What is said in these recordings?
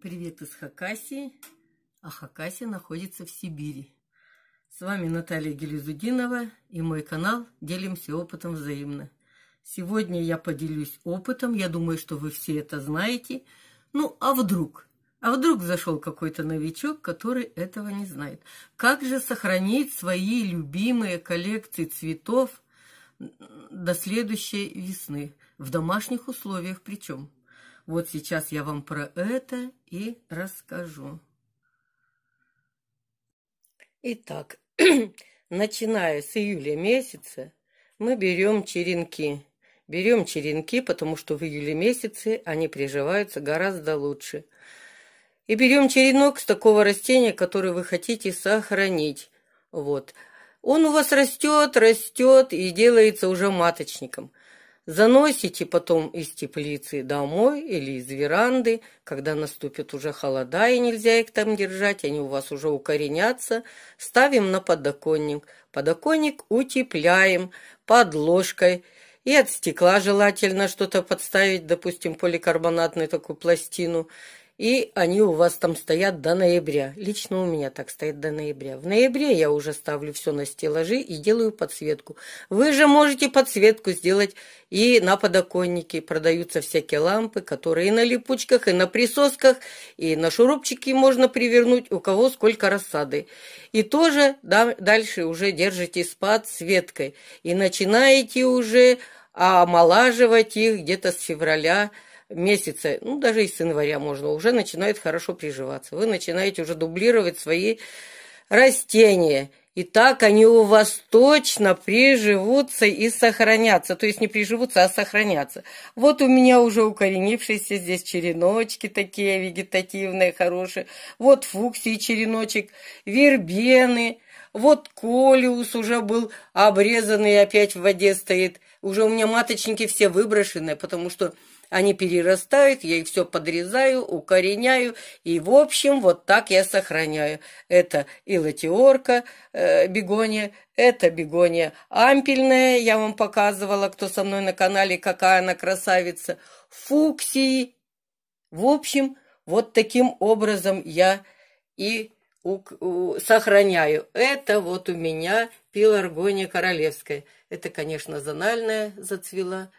Привет из Хакасии, а Хакасия находится в Сибири. С вами Наталья Гелизудинова и мой канал «Делимся опытом взаимно». Сегодня я поделюсь опытом, я думаю, что вы все это знаете. Ну, а вдруг? А вдруг зашел какой-то новичок, который этого не знает? Как же сохранить свои любимые коллекции цветов до следующей весны? В домашних условиях причем? Вот сейчас я вам про это и расскажу. Итак, начиная с июля месяца, мы берем черенки. Берем черенки, потому что в июле месяце они приживаются гораздо лучше. И берем черенок с такого растения, которое вы хотите сохранить. Вот. Он у вас растет, растет и делается уже маточником. Заносите потом из теплицы домой или из веранды, когда наступит уже холода и нельзя их там держать, они у вас уже укоренятся. Ставим на подоконник. Подоконник утепляем подложкой. И от стекла желательно что-то подставить, допустим, поликарбонатную такую пластину и они у вас там стоят до ноября. Лично у меня так стоит до ноября. В ноябре я уже ставлю все на стеллажи и делаю подсветку. Вы же можете подсветку сделать и на подоконнике. Продаются всякие лампы, которые и на липучках, и на присосках, и на шурупчики можно привернуть, у кого сколько рассады. И тоже да, дальше уже держите под светкой. И начинаете уже омолаживать их где-то с февраля, месяца, ну, даже и с января можно, уже начинает хорошо приживаться. Вы начинаете уже дублировать свои растения. И так они у вас точно приживутся и сохранятся. То есть не приживутся, а сохранятся. Вот у меня уже укоренившиеся здесь череночки такие вегетативные, хорошие. Вот фуксии череночек, вербены. Вот колиус уже был обрезанный, опять в воде стоит. Уже у меня маточники все выброшены, потому что они перерастают, я их все подрезаю, укореняю, и, в общем, вот так я сохраняю. Это и латиорка э, бегония, это бегония ампельная, я вам показывала, кто со мной на канале, какая она красавица, фуксии. В общем, вот таким образом я и сохраняю. Это вот у меня пеларгония королевская. Это, конечно, зональная зацвела,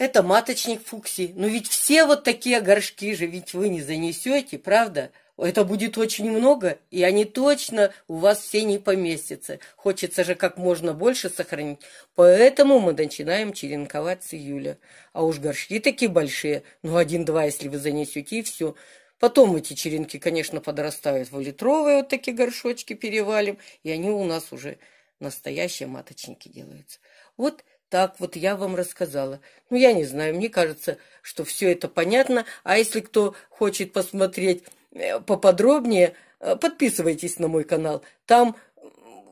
это маточник фукси, Но ведь все вот такие горшки же, ведь вы не занесете, правда? Это будет очень много, и они точно у вас все не поместятся. Хочется же как можно больше сохранить. Поэтому мы начинаем черенковать с июля. А уж горшки такие большие. Ну, один-два, если вы занесете, и все. Потом эти черенки, конечно, подрастают в литровые вот такие горшочки перевалим, и они у нас уже настоящие маточники делаются. Вот так вот я вам рассказала. Ну, я не знаю, мне кажется, что все это понятно. А если кто хочет посмотреть э, поподробнее, э, подписывайтесь на мой канал. Там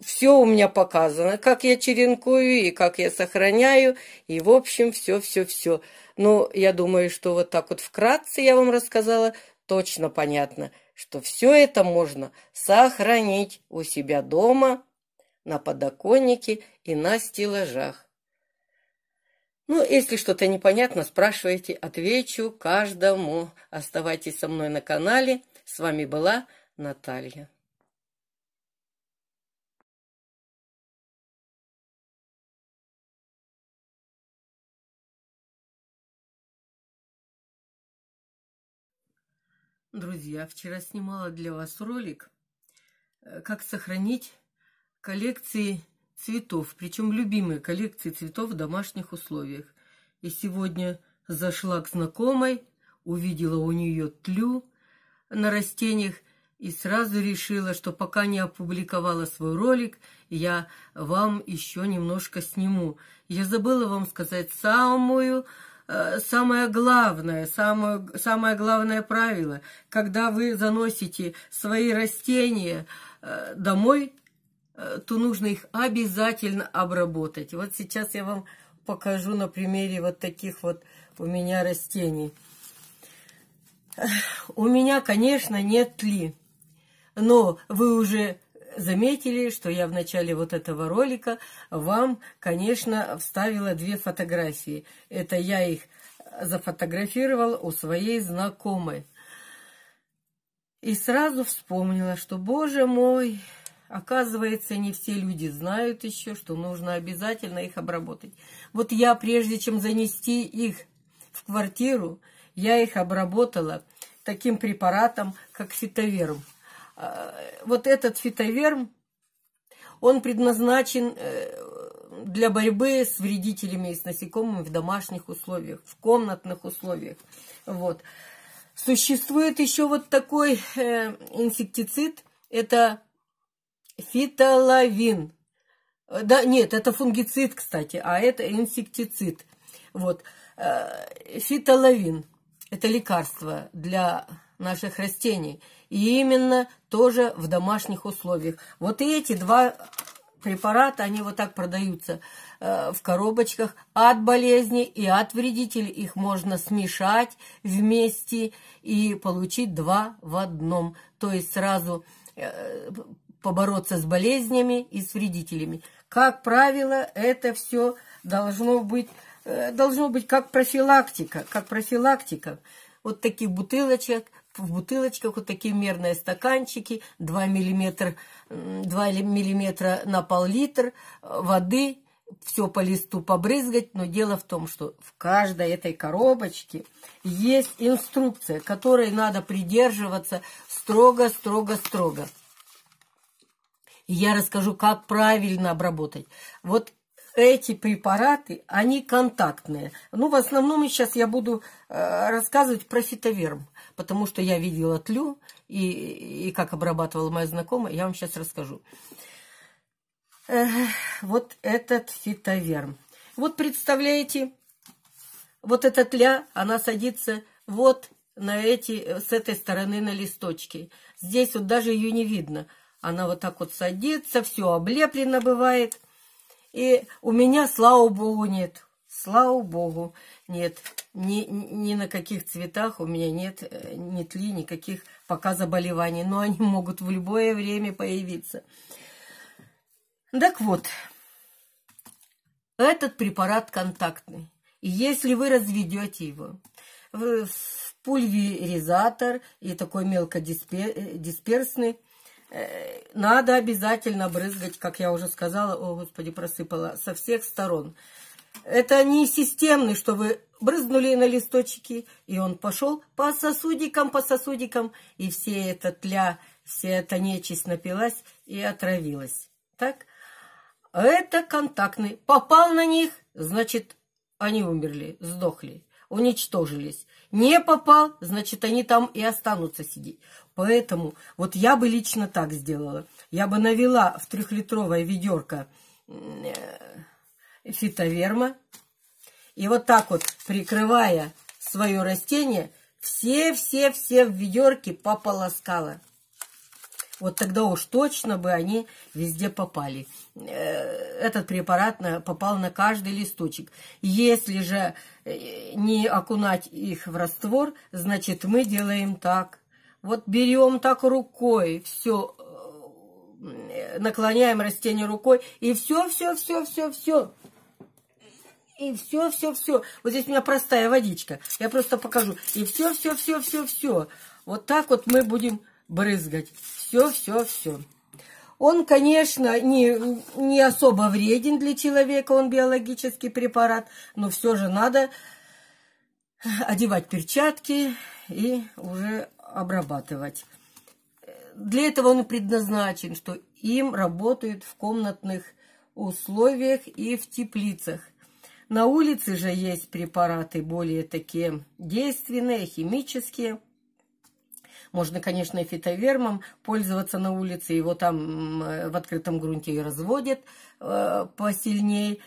все у меня показано, как я черенкую и как я сохраняю, и в общем все-все-все. Ну я думаю, что вот так вот вкратце я вам рассказала, точно понятно, что все это можно сохранить у себя дома, на подоконнике и на стеллажах. Ну, если что-то непонятно, спрашивайте, отвечу каждому. Оставайтесь со мной на канале. С вами была Наталья. Друзья, вчера снимала для вас ролик, э, как сохранить коллекции цветов, причем любимые коллекции цветов в домашних условиях. И сегодня зашла к знакомой, увидела у нее тлю на растениях и сразу решила, что пока не опубликовала свой ролик, я вам еще немножко сниму. Я забыла вам сказать самую э, самое главное, самое, самое главное правило, когда вы заносите свои растения э, домой, Э, то нужно их обязательно обработать. Вот сейчас я вам покажу на примере вот таких вот у меня растений. У меня, конечно, нет тли. Но вы уже заметили, что я в начале вот этого ролика вам, конечно, вставила две фотографии. Это я их зафотографировала у своей знакомой. И сразу вспомнила, что, боже мой, Оказывается, не все люди знают еще, что нужно обязательно их обработать. Вот я, прежде чем занести их в квартиру, я их обработала таким препаратом, как фитоверм. А, вот этот фитоверм, он предназначен э, для борьбы с вредителями и с насекомыми в домашних условиях, в комнатных условиях. Вот. Существует еще вот такой э, инсектицид, это Фитолавин. Да, нет, это фунгицид, кстати, а это инсектицид. Вот. Э, Фитолавин – это лекарство для наших растений. И именно тоже в домашних условиях. Вот эти два препарата, они вот так продаются э, в коробочках от болезни и от вредителей. Их можно смешать вместе и получить два в одном. То есть сразу э, побороться с болезнями и с вредителями. Как правило, это все должно быть, э, должно быть как профилактика, как профилактика. Вот таких бутылочек, в бутылочках вот такие мерные стаканчики, 2 миллиметра, 2 миллиметра на пол-литр э, воды, все по листу побрызгать, но дело в том, что в каждой этой коробочке есть инструкция, которой надо придерживаться строго-строго-строго я расскажу, как правильно обработать. Вот эти препараты, они контактные. Ну, в основном сейчас я буду э, рассказывать про фитоверм, потому что я видела тлю и, и как обрабатывала моя знакомая, я вам сейчас расскажу. Э, вот этот фитоверм. Вот представляете, вот эта тля, она садится вот на эти, с этой стороны на листочке. Здесь вот даже ее не видно. Она вот так вот садится, все облеплено бывает. И у меня, слава богу, нет. Слава богу, нет. Ни, ни на каких цветах у меня нет э, ни тли, никаких пока заболеваний. Но они могут в любое время появиться. Так вот, этот препарат контактный. И если вы разведете его в пульверизатор и такой мелкодисперсный, э, Э, надо обязательно брызгать, как я уже сказала, о, господи, просыпала, со всех сторон. Это не системный, что вы брызнули на листочки, и он пошел по сосудикам, по сосудикам, и все эта тля, вся эта нечисть напилась и отравилась. Так? Это контактный. Попал на них, значит, они умерли, сдохли уничтожились. Не попал, значит, они там и останутся сидеть. Поэтому вот я бы лично так сделала. Я бы навела в трехлитровое ведерко э, фитоверма и вот так вот, прикрывая свое растение, все-все-все в ведерке пополоскала. Вот тогда уж точно бы они везде попали. Э, этот препарат попал на каждый листочек. Если же э, не окунать их в раствор, значит мы делаем так. Вот берем так рукой, все э, наклоняем растение рукой, и все, все, все, все, все. И все, все, все. Вот здесь у меня простая водичка. Я просто покажу. И все, все, все, все, все. Вот так вот мы будем брызгать. Все, все, все. Он, конечно, не, не особо вреден для человека, он биологический препарат, но все же надо одевать перчатки и уже обрабатывать. Для этого он предназначен, что им работают в комнатных условиях и в теплицах. На улице же есть препараты более такие действенные, химические – можно, конечно, фитовермом пользоваться на улице, его там э, в открытом грунте и разводят э, посильнее.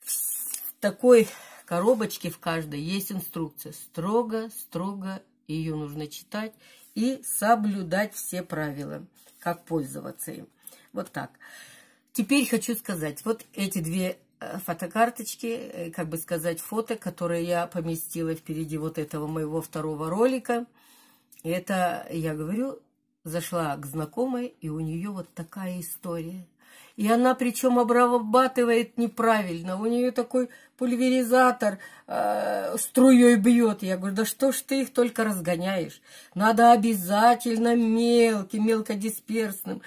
В такой коробочке в каждой есть инструкция. Строго, строго ее нужно читать и соблюдать все правила, как пользоваться им. Вот так. Теперь хочу сказать, вот эти две э, фотокарточки, как бы сказать, фото, которые я поместила впереди вот этого моего второго ролика – и это, я говорю, зашла к знакомой, и у нее вот такая история. И она причем обрабатывает неправильно. У нее такой пульверизатор э, струей бьет. Я говорю, да что ж ты их только разгоняешь? Надо обязательно мелким, мелкодисперсным.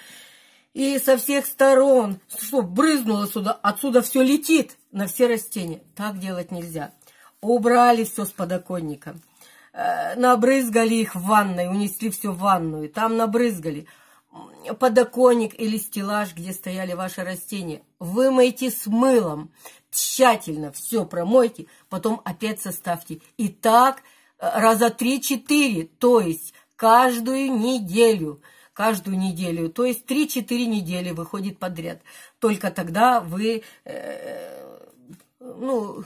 И со всех сторон, что брызнуло сюда, отсюда все летит на все растения. Так делать нельзя. Убрали все с подоконника. Э, набрызгали их в ванной, унесли все в ванную, там набрызгали. Подоконник или стеллаж, где стояли ваши растения, вымойте с мылом, тщательно все промойте, потом опять составьте. И так э, раза три-четыре, то есть каждую неделю – каждую неделю, то есть 3-4 недели выходит подряд. Только тогда вы, э, ну,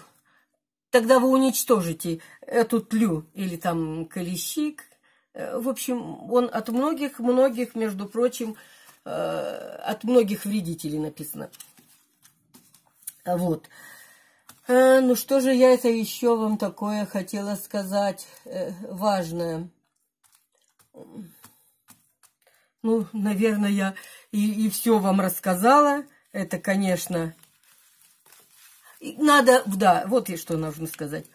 Тогда вы уничтожите эту тлю или там колесик. Э, в общем, он от многих-многих, между прочим, э, от многих вредителей написано. Вот. Э, ну что же я это еще вам такое хотела сказать важное? Ну, наверное, я и, и все вам рассказала. Это, конечно, надо, да, вот и что нужно сказать.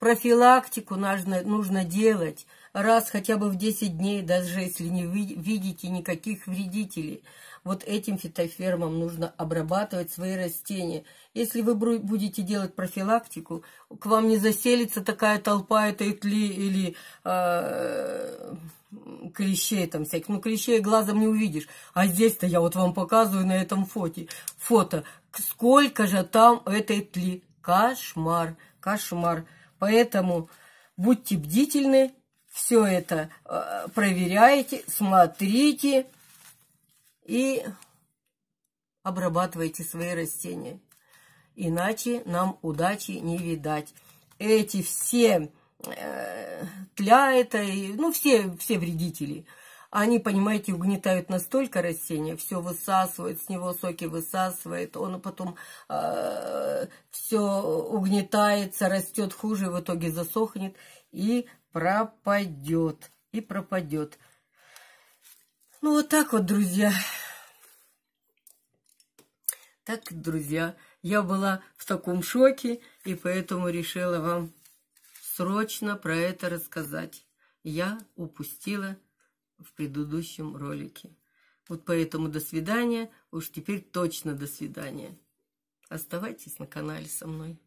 Профилактику нужно, нужно делать раз хотя бы в 10 дней, даже если не видите никаких вредителей. Вот этим фитофермам нужно обрабатывать свои растения. Если вы будете делать профилактику, к вам не заселится такая толпа этой тли или э, клещей там всяких. Ну, клещей глазом не увидишь. А здесь-то я вот вам показываю на этом фото. Фото, сколько же там этой тли. Кошмар, кошмар. Поэтому будьте бдительны, все это э, проверяйте, смотрите и обрабатывайте свои растения. Иначе нам удачи не видать. Эти все э, тля это, и ну, все, все вредители – а они, понимаете, угнетают настолько растение, все высасывают, с него соки высасывает, он потом э, все угнетается, растет хуже, в итоге засохнет и пропадет, и пропадет. Ну вот так вот, друзья. Так, друзья, я была в таком шоке, и поэтому решила вам срочно про это рассказать. Я упустила в предыдущем ролике. Вот поэтому до свидания, уж теперь точно до свидания. Оставайтесь на канале со мной.